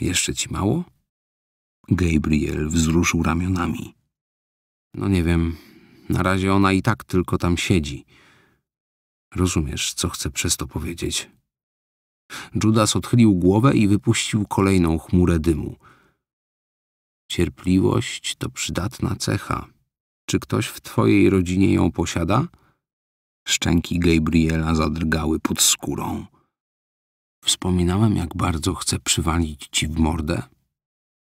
Jeszcze ci mało? Gabriel wzruszył ramionami. No nie wiem, na razie ona i tak tylko tam siedzi. Rozumiesz, co chcę przez to powiedzieć. Judas odchylił głowę i wypuścił kolejną chmurę dymu. Cierpliwość to przydatna cecha. Czy ktoś w twojej rodzinie ją posiada? Szczęki Gabriela zadrgały pod skórą. Wspominałem, jak bardzo chcę przywalić ci w mordę.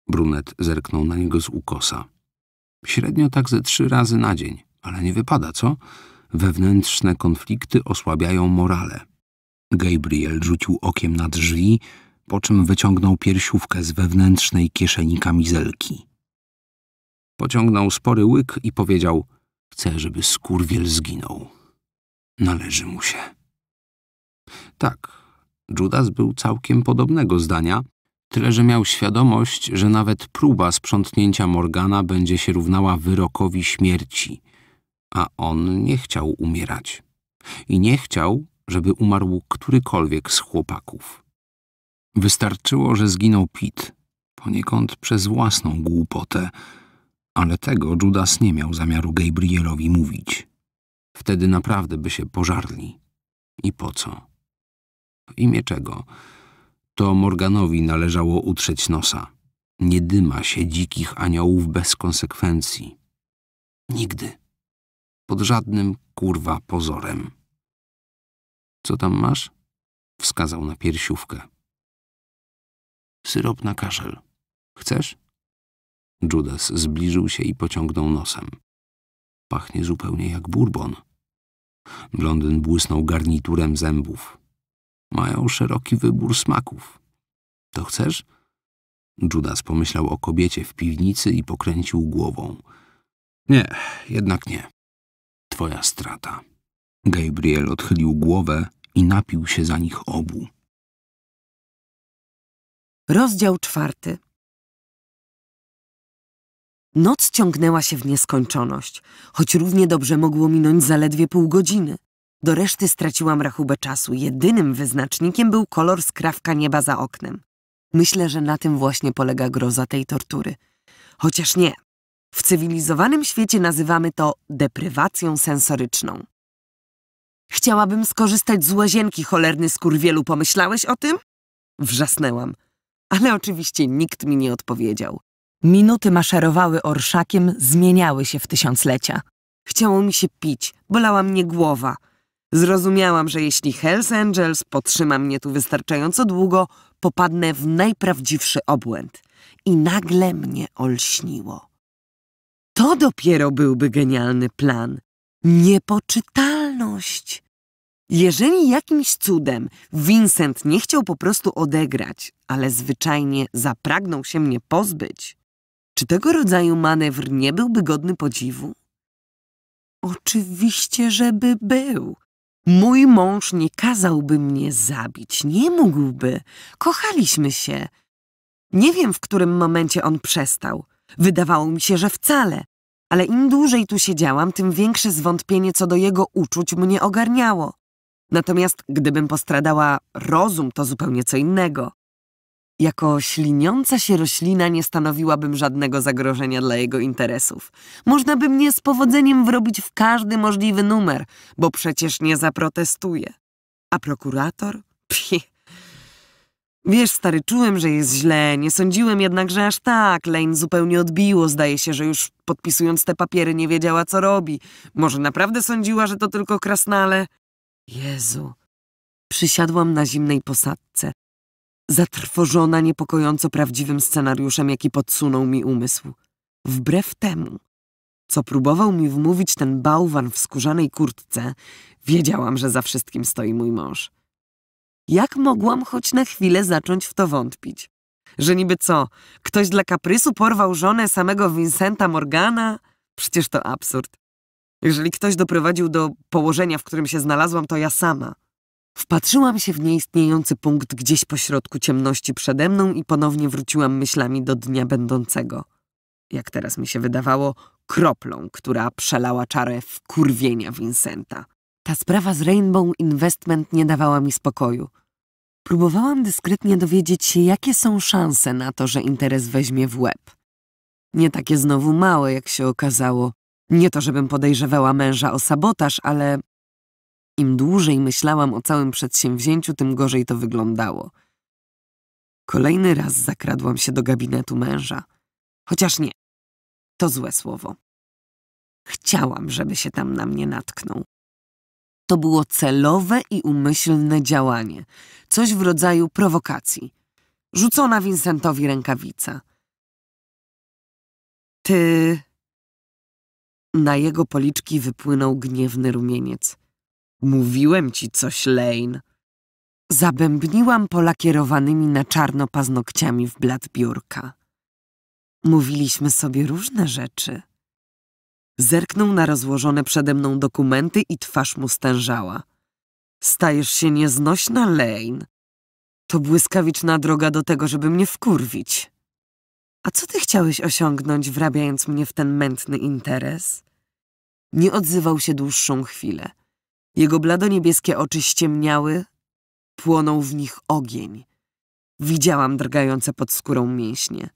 Brunet zerknął na niego z ukosa. Średnio tak ze trzy razy na dzień, ale nie wypada, co? Wewnętrzne konflikty osłabiają morale. Gabriel rzucił okiem na drzwi, po czym wyciągnął piersiówkę z wewnętrznej kieszeni kamizelki. Pociągnął spory łyk i powiedział: Chcę, żeby skurwiel zginął. Należy mu się. Tak, Judas był całkiem podobnego zdania, Tyle, że miał świadomość, że nawet próba sprzątnięcia Morgana będzie się równała wyrokowi śmierci, a on nie chciał umierać. I nie chciał, żeby umarł którykolwiek z chłopaków. Wystarczyło, że zginął Pit, poniekąd przez własną głupotę, ale tego Judas nie miał zamiaru Gabrielowi mówić. Wtedy naprawdę by się pożarli. I po co? W imię czego? To Morganowi należało utrzeć nosa. Nie dyma się dzikich aniołów bez konsekwencji. Nigdy. Pod żadnym, kurwa, pozorem. Co tam masz? Wskazał na piersiówkę. Syrop na kaszel. Chcesz? Judas zbliżył się i pociągnął nosem. Pachnie zupełnie jak bourbon. Blondyn błysnął garniturem zębów. Mają szeroki wybór smaków. To chcesz? Judas pomyślał o kobiecie w piwnicy i pokręcił głową. Nie, jednak nie. Twoja strata. Gabriel odchylił głowę i napił się za nich obu. Rozdział czwarty. Noc ciągnęła się w nieskończoność, choć równie dobrze mogło minąć zaledwie pół godziny. Do reszty straciłam rachubę czasu. Jedynym wyznacznikiem był kolor skrawka nieba za oknem. Myślę, że na tym właśnie polega groza tej tortury. Chociaż nie. W cywilizowanym świecie nazywamy to deprywacją sensoryczną. Chciałabym skorzystać z łazienki, cholerny skurwielu, pomyślałeś o tym? Wrzasnęłam. Ale oczywiście nikt mi nie odpowiedział. Minuty maszerowały orszakiem, zmieniały się w tysiąclecia. Chciało mi się pić, bolała mnie głowa. Zrozumiałam, że jeśli Hells Angels potrzyma mnie tu wystarczająco długo, popadnę w najprawdziwszy obłęd. I nagle mnie olśniło. To dopiero byłby genialny plan. Niepoczytalność. Jeżeli jakimś cudem Vincent nie chciał po prostu odegrać, ale zwyczajnie zapragnął się mnie pozbyć, czy tego rodzaju manewr nie byłby godny podziwu? Oczywiście, żeby był. Mój mąż nie kazałby mnie zabić, nie mógłby. Kochaliśmy się. Nie wiem, w którym momencie on przestał. Wydawało mi się, że wcale. Ale im dłużej tu siedziałam, tym większe zwątpienie co do jego uczuć mnie ogarniało. Natomiast gdybym postradała rozum, to zupełnie co innego. Jako śliniąca się roślina nie stanowiłabym żadnego zagrożenia dla jego interesów. Można by mnie z powodzeniem wrobić w każdy możliwy numer, bo przecież nie zaprotestuje. A prokurator? Psi. Wiesz, stary, czułem, że jest źle, nie sądziłem jednak, że aż tak. Lane zupełnie odbiło, zdaje się, że już podpisując te papiery nie wiedziała, co robi. Może naprawdę sądziła, że to tylko krasnale? Jezu. Przysiadłam na zimnej posadce, zatrwożona niepokojąco prawdziwym scenariuszem, jaki podsunął mi umysł. Wbrew temu, co próbował mi wmówić ten bałwan w skórzanej kurtce, wiedziałam, że za wszystkim stoi mój mąż. Jak mogłam choć na chwilę zacząć w to wątpić? Że niby co, ktoś dla kaprysu porwał żonę samego Vincenta Morgana? Przecież to absurd. Jeżeli ktoś doprowadził do położenia, w którym się znalazłam, to ja sama – Wpatrzyłam się w nieistniejący punkt gdzieś pośrodku ciemności przede mną i ponownie wróciłam myślami do dnia będącego. Jak teraz mi się wydawało, kroplą, która przelała czarę wkurwienia Vincenta. Ta sprawa z Rainbow Investment nie dawała mi spokoju. Próbowałam dyskretnie dowiedzieć się, jakie są szanse na to, że interes weźmie w łeb. Nie takie znowu małe, jak się okazało. Nie to, żebym podejrzewała męża o sabotaż, ale im dłużej myślałam o całym przedsięwzięciu, tym gorzej to wyglądało. Kolejny raz zakradłam się do gabinetu męża. Chociaż nie, to złe słowo. Chciałam, żeby się tam na mnie natknął. To było celowe i umyślne działanie, coś w rodzaju prowokacji. Rzucona Vincentowi rękawica. Ty. Na jego policzki wypłynął gniewny rumieniec. Mówiłem ci coś, Lane. Zabębniłam polakierowanymi na czarno paznokciami w blat biurka. Mówiliśmy sobie różne rzeczy. Zerknął na rozłożone przede mną dokumenty i twarz mu stężała. Stajesz się nieznośna, Lane. To błyskawiczna droga do tego, żeby mnie wkurwić. A co ty chciałeś osiągnąć, wrabiając mnie w ten mętny interes? Nie odzywał się dłuższą chwilę. Jego blado-niebieskie oczy ściemniały, płonął w nich ogień. Widziałam drgające pod skórą mięśnie.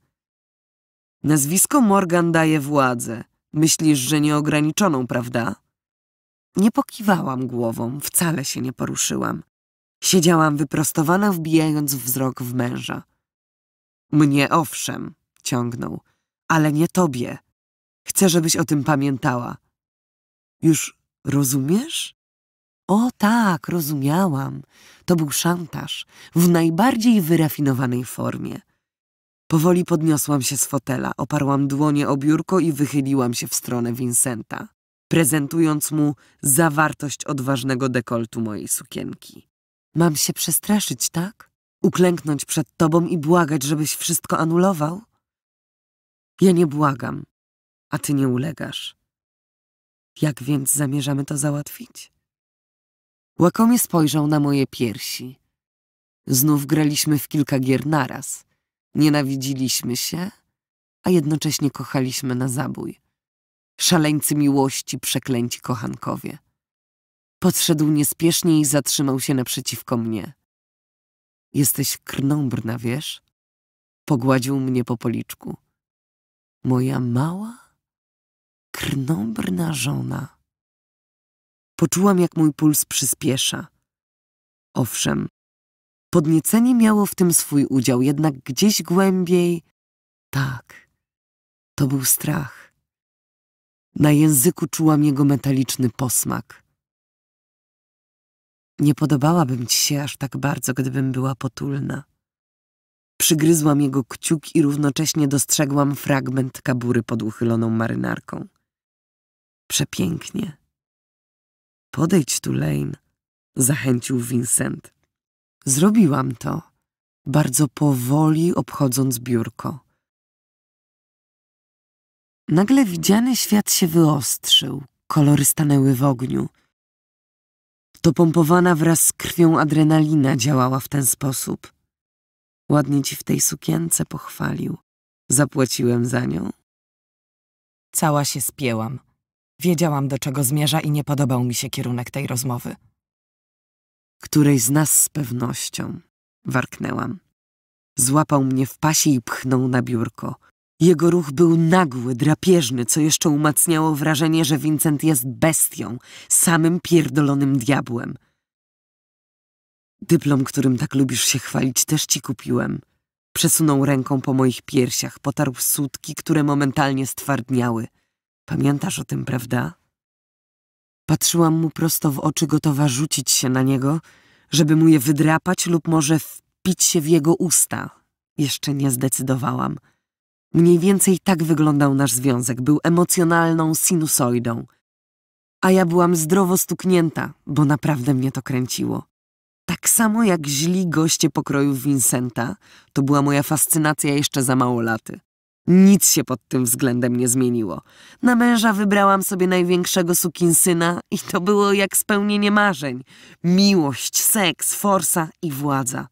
Nazwisko Morgan daje władzę. Myślisz, że nieograniczoną, prawda? Nie pokiwałam głową, wcale się nie poruszyłam. Siedziałam wyprostowana, wbijając wzrok w męża. Mnie owszem, ciągnął, ale nie tobie. Chcę, żebyś o tym pamiętała. Już rozumiesz? O tak, rozumiałam. To był szantaż w najbardziej wyrafinowanej formie. Powoli podniosłam się z fotela, oparłam dłonie o biurko i wychyliłam się w stronę Vincenta, prezentując mu zawartość odważnego dekoltu mojej sukienki. Mam się przestraszyć, tak? Uklęknąć przed tobą i błagać, żebyś wszystko anulował? Ja nie błagam, a ty nie ulegasz. Jak więc zamierzamy to załatwić? Łakomie spojrzał na moje piersi. Znów graliśmy w kilka gier naraz. Nienawidziliśmy się, a jednocześnie kochaliśmy na zabój. Szaleńcy miłości, przeklęci kochankowie. Podszedł niespiesznie i zatrzymał się naprzeciwko mnie. Jesteś krnąbrna, wiesz? Pogładził mnie po policzku. Moja mała, krnąbrna żona. Poczułam, jak mój puls przyspiesza. Owszem, podniecenie miało w tym swój udział, jednak gdzieś głębiej... Tak, to był strach. Na języku czułam jego metaliczny posmak. Nie podobałabym ci się aż tak bardzo, gdybym była potulna. Przygryzłam jego kciuk i równocześnie dostrzegłam fragment kabury pod uchyloną marynarką. Przepięknie. Podejdź tu, Lane, zachęcił Vincent. Zrobiłam to, bardzo powoli obchodząc biurko. Nagle widziany świat się wyostrzył, kolory stanęły w ogniu. To pompowana wraz z krwią adrenalina działała w ten sposób. Ładnie ci w tej sukience pochwalił. Zapłaciłem za nią. Cała się spięłam. Wiedziałam, do czego zmierza i nie podobał mi się kierunek tej rozmowy. Której z nas z pewnością, warknęłam. Złapał mnie w pasie i pchnął na biurko. Jego ruch był nagły, drapieżny, co jeszcze umacniało wrażenie, że Vincent jest bestią, samym pierdolonym diabłem. Dyplom, którym tak lubisz się chwalić, też ci kupiłem. Przesunął ręką po moich piersiach, potarł sutki, które momentalnie stwardniały – Pamiętasz o tym, prawda? Patrzyłam mu prosto w oczy, gotowa rzucić się na niego, żeby mu je wydrapać lub może wpić się w jego usta. Jeszcze nie zdecydowałam. Mniej więcej tak wyglądał nasz związek. Był emocjonalną sinusoidą. A ja byłam zdrowo stuknięta, bo naprawdę mnie to kręciło. Tak samo jak źli goście pokroju Vincenta, to była moja fascynacja jeszcze za mało laty. Nic się pod tym względem nie zmieniło. Na męża wybrałam sobie największego sukinsyna i to było jak spełnienie marzeń. Miłość, seks, forsa i władza.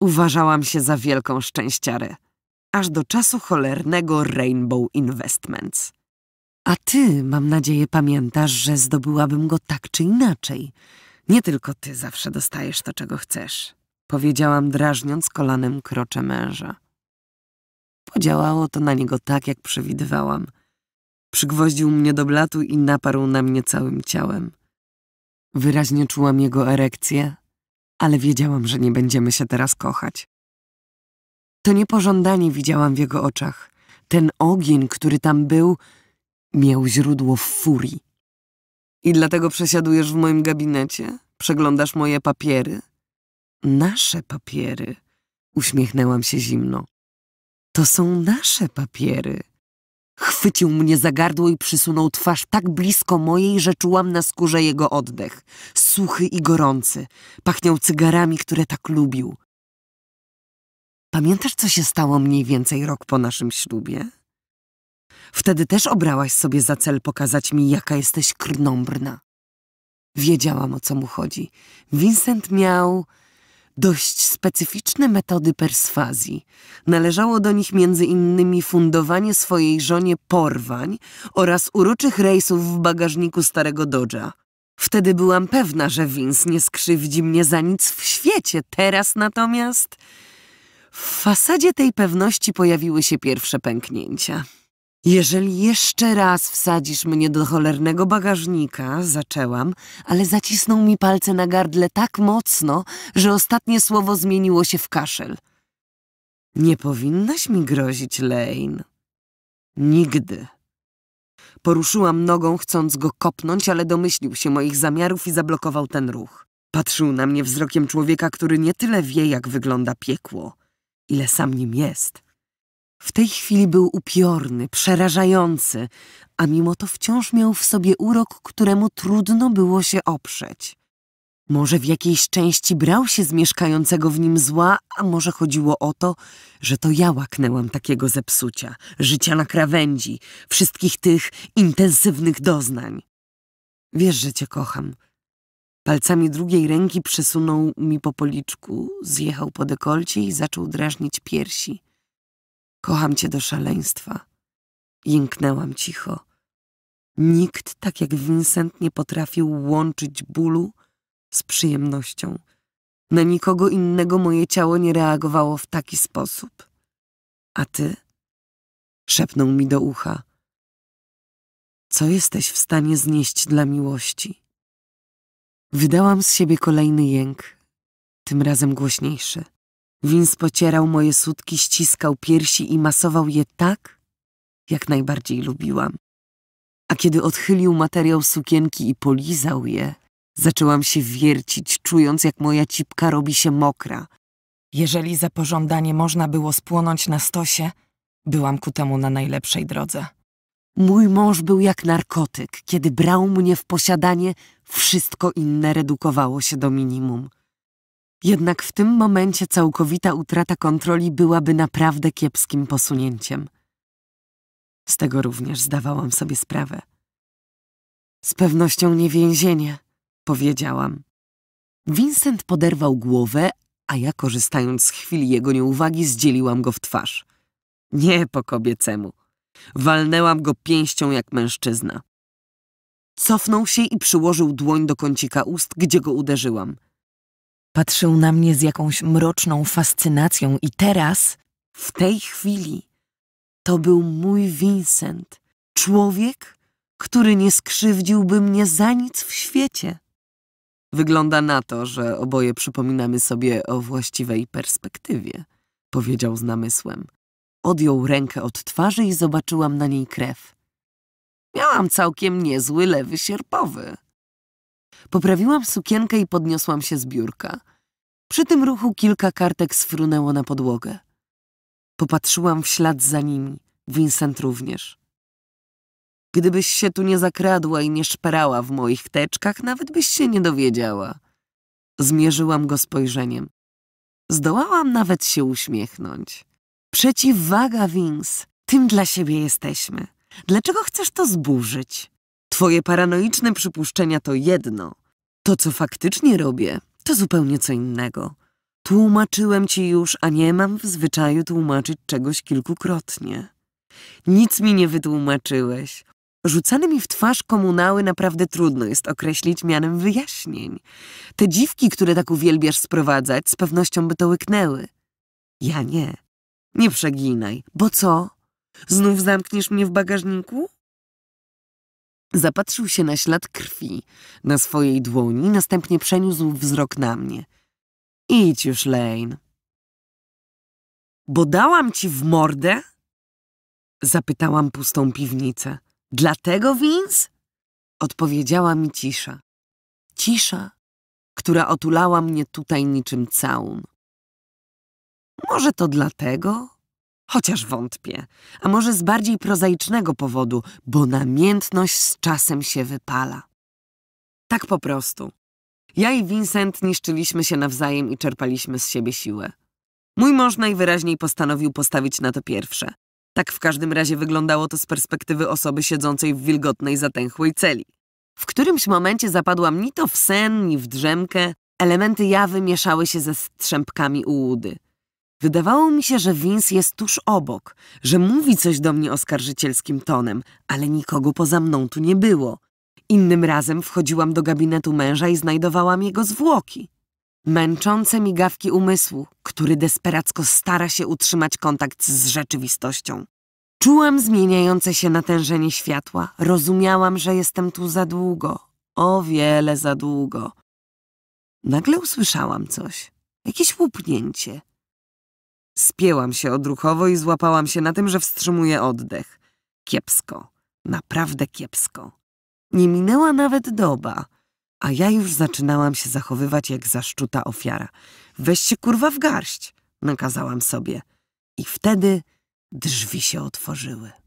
Uważałam się za wielką szczęściarę. Aż do czasu cholernego Rainbow Investments. A ty, mam nadzieję, pamiętasz, że zdobyłabym go tak czy inaczej. Nie tylko ty zawsze dostajesz to, czego chcesz. Powiedziałam, drażniąc kolanem krocze męża. Podziałało to na niego tak, jak przewidywałam. Przygwoździł mnie do blatu i naparł na mnie całym ciałem. Wyraźnie czułam jego erekcję, ale wiedziałam, że nie będziemy się teraz kochać. To niepożądanie widziałam w jego oczach. Ten ogień, który tam był, miał źródło w furii. I dlatego przesiadujesz w moim gabinecie? Przeglądasz moje papiery? Nasze papiery. Uśmiechnęłam się zimno. To są nasze papiery. Chwycił mnie za gardło i przysunął twarz tak blisko mojej, że czułam na skórze jego oddech. Suchy i gorący. Pachniał cygarami, które tak lubił. Pamiętasz, co się stało mniej więcej rok po naszym ślubie? Wtedy też obrałaś sobie za cel pokazać mi, jaka jesteś krnąbrna. Wiedziałam, o co mu chodzi. Vincent miał dość specyficzne metody perswazji. Należało do nich między innymi fundowanie swojej żonie porwań oraz uroczych rejsów w bagażniku starego Dodge'a Wtedy byłam pewna, że Vince nie skrzywdzi mnie za nic w świecie. Teraz natomiast w fasadzie tej pewności pojawiły się pierwsze pęknięcia. Jeżeli jeszcze raz wsadzisz mnie do cholernego bagażnika, zaczęłam, ale zacisnął mi palce na gardle tak mocno, że ostatnie słowo zmieniło się w kaszel. Nie powinnaś mi grozić, Lane. Nigdy. Poruszyłam nogą, chcąc go kopnąć, ale domyślił się moich zamiarów i zablokował ten ruch. Patrzył na mnie wzrokiem człowieka, który nie tyle wie, jak wygląda piekło, ile sam nim jest. W tej chwili był upiorny, przerażający, a mimo to wciąż miał w sobie urok, któremu trudno było się oprzeć. Może w jakiejś części brał się z mieszkającego w nim zła, a może chodziło o to, że to ja łaknęłam takiego zepsucia, życia na krawędzi, wszystkich tych intensywnych doznań. Wiesz, że cię kocham. Palcami drugiej ręki przesunął mi po policzku, zjechał po dekolcie i zaczął drażnić piersi. Kocham cię do szaleństwa. Jęknęłam cicho. Nikt tak jak Vincent nie potrafił łączyć bólu z przyjemnością. Na nikogo innego moje ciało nie reagowało w taki sposób. A ty? Szepnął mi do ucha. Co jesteś w stanie znieść dla miłości? Wydałam z siebie kolejny jęk, tym razem głośniejszy. Więc pocierał moje sutki, ściskał piersi i masował je tak, jak najbardziej lubiłam. A kiedy odchylił materiał sukienki i polizał je, zaczęłam się wiercić, czując jak moja cipka robi się mokra. Jeżeli za pożądanie można było spłonąć na stosie, byłam ku temu na najlepszej drodze. Mój mąż był jak narkotyk. Kiedy brał mnie w posiadanie, wszystko inne redukowało się do minimum. Jednak w tym momencie całkowita utrata kontroli byłaby naprawdę kiepskim posunięciem. Z tego również zdawałam sobie sprawę. Z pewnością nie więzienie, powiedziałam. Vincent poderwał głowę, a ja korzystając z chwili jego nieuwagi zdzieliłam go w twarz. Nie po kobiecemu. Walnęłam go pięścią jak mężczyzna. Cofnął się i przyłożył dłoń do kącika ust, gdzie go uderzyłam – Patrzył na mnie z jakąś mroczną fascynacją i teraz, w tej chwili, to był mój Vincent, człowiek, który nie skrzywdziłby mnie za nic w świecie. Wygląda na to, że oboje przypominamy sobie o właściwej perspektywie, powiedział z namysłem. Odjął rękę od twarzy i zobaczyłam na niej krew. Miałam całkiem niezły lewy sierpowy. Poprawiłam sukienkę i podniosłam się z biurka. Przy tym ruchu kilka kartek sfrunęło na podłogę. Popatrzyłam w ślad za nimi, Vincent również. Gdybyś się tu nie zakradła i nie szperała w moich teczkach, nawet byś się nie dowiedziała. Zmierzyłam go spojrzeniem. Zdołałam nawet się uśmiechnąć. Przeciwwaga, Vince, tym dla siebie jesteśmy. Dlaczego chcesz to zburzyć? Twoje paranoiczne przypuszczenia to jedno, to, co faktycznie robię, to zupełnie co innego. Tłumaczyłem ci już, a nie mam w zwyczaju tłumaczyć czegoś kilkukrotnie. Nic mi nie wytłumaczyłeś. Rzucane mi w twarz komunały naprawdę trudno jest określić mianem wyjaśnień. Te dziwki, które tak uwielbiasz sprowadzać, z pewnością by to łyknęły. Ja nie. Nie przeginaj. Bo co? Znów zamkniesz mnie w bagażniku? Zapatrzył się na ślad krwi na swojej dłoni, następnie przeniósł wzrok na mnie. Idź już, Lane. Bo dałam ci w mordę? Zapytałam pustą piwnicę. Dlatego, Vince? Odpowiedziała mi cisza. Cisza, która otulała mnie tutaj niczym całun. Może to dlatego? Chociaż wątpię. A może z bardziej prozaicznego powodu, bo namiętność z czasem się wypala. Tak po prostu. Ja i Vincent niszczyliśmy się nawzajem i czerpaliśmy z siebie siłę. Mój mąż najwyraźniej postanowił postawić na to pierwsze. Tak w każdym razie wyglądało to z perspektywy osoby siedzącej w wilgotnej, zatęchłej celi. W którymś momencie zapadłam ni to w sen, ni w drzemkę. Elementy jawy mieszały się ze strzępkami ułudy. Wydawało mi się, że Vince jest tuż obok, że mówi coś do mnie oskarżycielskim tonem, ale nikogo poza mną tu nie było. Innym razem wchodziłam do gabinetu męża i znajdowałam jego zwłoki. Męczące migawki umysłu, który desperacko stara się utrzymać kontakt z rzeczywistością. Czułam zmieniające się natężenie światła, rozumiałam, że jestem tu za długo, o wiele za długo. Nagle usłyszałam coś, jakieś łupnięcie. Spięłam się odruchowo i złapałam się na tym, że wstrzymuję oddech. Kiepsko, naprawdę kiepsko. Nie minęła nawet doba, a ja już zaczynałam się zachowywać jak zaszczuta ofiara. Weź się kurwa w garść, nakazałam sobie. I wtedy drzwi się otworzyły.